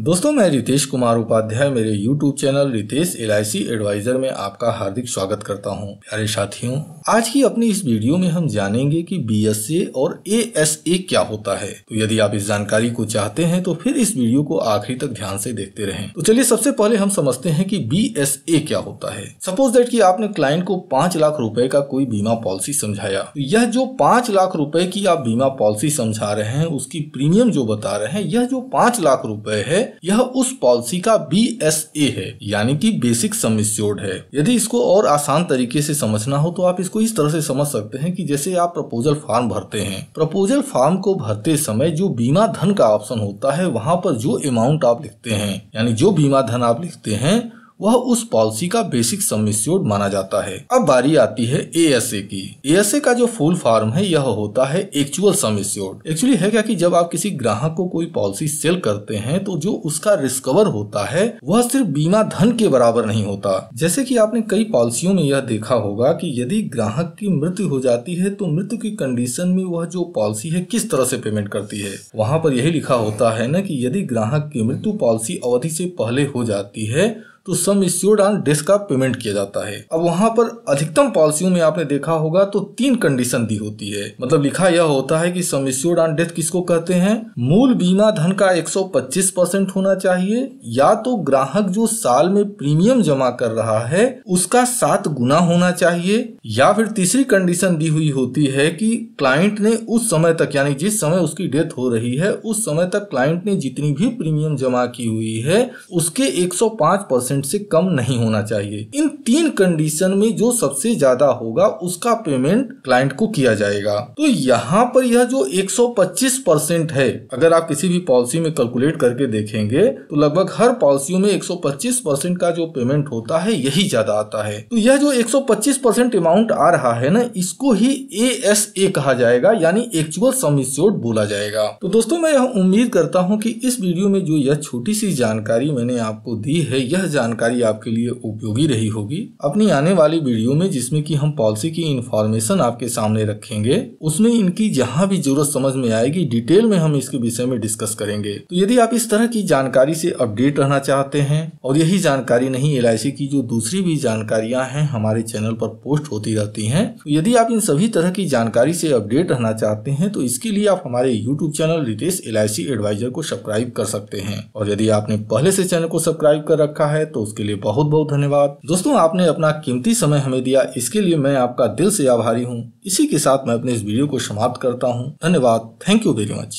दोस्तों मैं रितेश कुमार उपाध्याय मेरे YouTube channel Ritesh L advisor में आपका हार्दिक स्वागत करता हूं प्यारे साथियों आज की अपनी इस वीडियो में हम जानेंगे कि बी और ए क्या होता है तो यदि आप इस जानकारी को चाहते हैं तो फिर इस वीडियो को आखिरी तक ध्यान से देखते रहें तो चलिए सबसे पहले हम समझते हैं की बी क्या होता है सपोज देट की आपने क्लाइंट को पांच लाख रूपए का कोई बीमा पॉलिसी समझाया तो यह जो पांच लाख रूपए की आप बीमा पॉलिसी समझा रहे हैं उसकी प्रीमियम जो बता रहे हैं यह जो पांच लाख रूपए है यह उस पॉलिसी का बी एस ए है यानी कि बेसिक सम एश्योर्ड है यदि इसको और आसान तरीके से समझना हो तो आप इसको इस तरह से समझ सकते हैं कि जैसे आप प्रपोजल फॉर्म भरते हैं प्रपोजल फॉर्म को भरते समय जो बीमा धन का ऑप्शन होता है वहाँ पर जो अमाउंट आप लिखते हैं यानी जो बीमा धन आप लिखते हैं वह उस पॉलिसी का बेसिक सम्मिस्योर माना जाता है अब बारी आती है एएसए की एएसए का जो फुल फॉर्म है यह होता है एक्चुअल सम्मिस्योर एक्चुअली है क्या कि जब आप किसी ग्राहक को कोई पॉलिसी सेल करते हैं तो जो उसका रिस्कवर होता है वह सिर्फ बीमा धन के बराबर नहीं होता जैसे की आपने कई पॉलिसियों में यह देखा होगा की यदि ग्राहक की मृत्यु हो जाती है तो मृत्यु की कंडीशन में वह जो पॉलिसी है किस तरह से पेमेंट करती है वहाँ पर यही लिखा होता है न की यदि ग्राहक की मृत्यु पॉलिसी अवधि से पहले हो जाती है तो सम इश्योर्ड ऑन डिस्क का पेमेंट किया जाता है अब वहाँ पर अधिकतम पॉलिसियों में आपने देखा होगा तो तीन कंडीशन दी होती है मतलब लिखा यह होता है कि सम इश्योर्ड ऑन डेथ किसको कहते हैं मूल बीमा धन का 125 परसेंट होना चाहिए या तो ग्राहक जो साल में प्रीमियम जमा कर रहा है उसका सात गुना होना चाहिए या फिर तीसरी कंडीशन दी हुई होती है कि क्लाइंट ने उस समय तक यानी जिस समय उसकी डेथ हो रही है उस समय तक क्लाइंट ने जितनी भी प्रीमियम जमा की हुई है उसके 105 परसेंट परसेंट से कम नहीं होना चाहिए इन तीन कंडीशन में जो सबसे ज्यादा होगा उसका पेमेंट क्लाइंट को किया जाएगा तो यहाँ पर यह जो 125 परसेंट है अगर आप किसी भी पॉलिसी में कैलकुलेट करके देखेंगे तो लगभग हर पॉलिसियों में 125 परसेंट का जो पेमेंट होता है यही ज्यादा आता है तो यह जो 125 परसेंट अमाउंट आ रहा है ना इसको ही ए कहा जाएगा यानी एक्चुअल सम इंश्योर्ड बोला जाएगा तो दोस्तों मैं यह उम्मीद करता हूँ की इस वीडियो में जो यह छोटी सी जानकारी मैंने आपको दी है यह जान जानकारी आपके लिए उपयोगी रही होगी अपनी आने वाली वीडियो में जिसमें कि हम पॉलिसी की इन्फॉर्मेशन आपके सामने रखेंगे उसमें इनकी जहाँ भी जरूरत समझ में आएगी डिटेल में हम इसके विषय में डिस्कस करेंगे तो यदि आप इस तरह की जानकारी से अपडेट रहना चाहते हैं और यही जानकारी नहीं एल की जो दूसरी भी जानकारियाँ हैं हमारे चैनल पर पोस्ट होती रहती है तो यदि आप इन सभी तरह की जानकारी से अपडेट रहना चाहते हैं तो इसके लिए आप हमारे YouTube channel Ritesh L advisor को सब्सक्राइब कर सकते हैं और यदि आपने पहले से चैनल को सब्सक्राइब कर रखा है तो उसके लिए बहुत बहुत धन्यवाद दोस्तों आपने अपना कीमती समय हमें दिया इसके लिए मैं आपका दिल से आभारी हूँ इसी के साथ मैं अपने इस वीडियो को समाप्त करता हूँ धन्यवाद थैंक यू वेरी मच